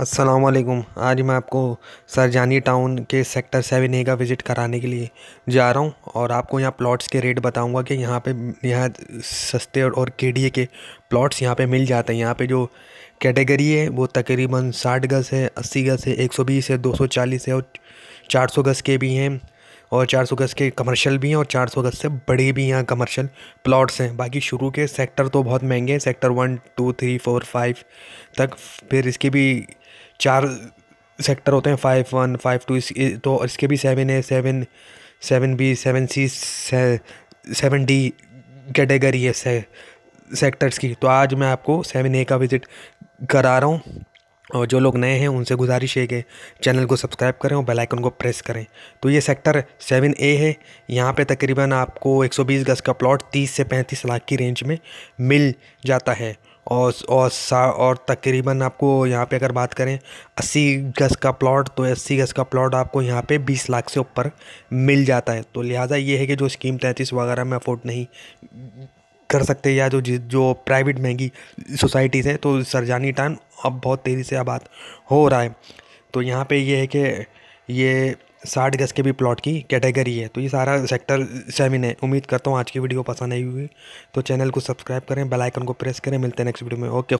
असलम आज मैं आपको सरजानी टाउन के सेक्टर सेवन ए का विज़िट कराने के लिए जा रहा हूँ और आपको यहाँ प्लॉट्स के रेट बताऊँगा कि यहाँ पे यहाँ सस्ते और, और के के प्लॉट्स यहाँ पे मिल जाते हैं यहाँ पे जो कैटेगरी है वो तकरीबन साठ गज़ है अस्सी गज़ है एक सौ बीस है दो सौ चालीस है और चार सौ गज़ के भी हैं और चार सौ गज़ के कमर्शल भी हैं और चार सौ गज़ से बड़े भी यहाँ कमर्शल प्लॉट्स हैं बाकी शुरू के सेक्टर तो बहुत महंगे हैं sector one two three four five तक फिर इसकी भी चार सेक्टर होते हैं फाइव वन फाइव टू इस, तो इसके भी seven A seven seven B seven C seven D category है से, सेक्टर्स की तो आज मैं आपको सेवन ए का विज़िट करा रहा हूँ और जो लोग नए हैं उनसे गुजारिश है कि चैनल को सब्सक्राइब करें और बेल आइकन को प्रेस करें तो ये सेक्टर सेवन ए है यहाँ पे तकरीबन आपको 120 गज का प्लॉट 30 से 35 लाख की रेंज में मिल जाता है और और सा और तकरीबन आपको यहाँ पे अगर बात करें अस्सी गज़ का प्लॉट तो अस्सी गज़ का प्लॉट आपको यहाँ पे बीस लाख से ऊपर मिल जाता है तो लिहाजा ये है कि जो स्कीम तैंतीस वगैरह में अफोर्ड नहीं कर सकते या जो जो प्राइवेट महंगी सोसाइटीज़ हैं तो सरजानी टाइम अब बहुत तेज़ी से आबाद हो रहा है तो यहाँ पे ये यह है कि ये साठ गज़ के भी प्लॉट की कैटेगरी है तो ये सारा सेक्टर सेवन है उम्मीद करता हूँ आज की वीडियो पसंद आई हुई तो चैनल को सब्सक्राइब करें बेल आइकन को प्रेस करें मिलते हैं नेक्स्ट वीडियो में ओके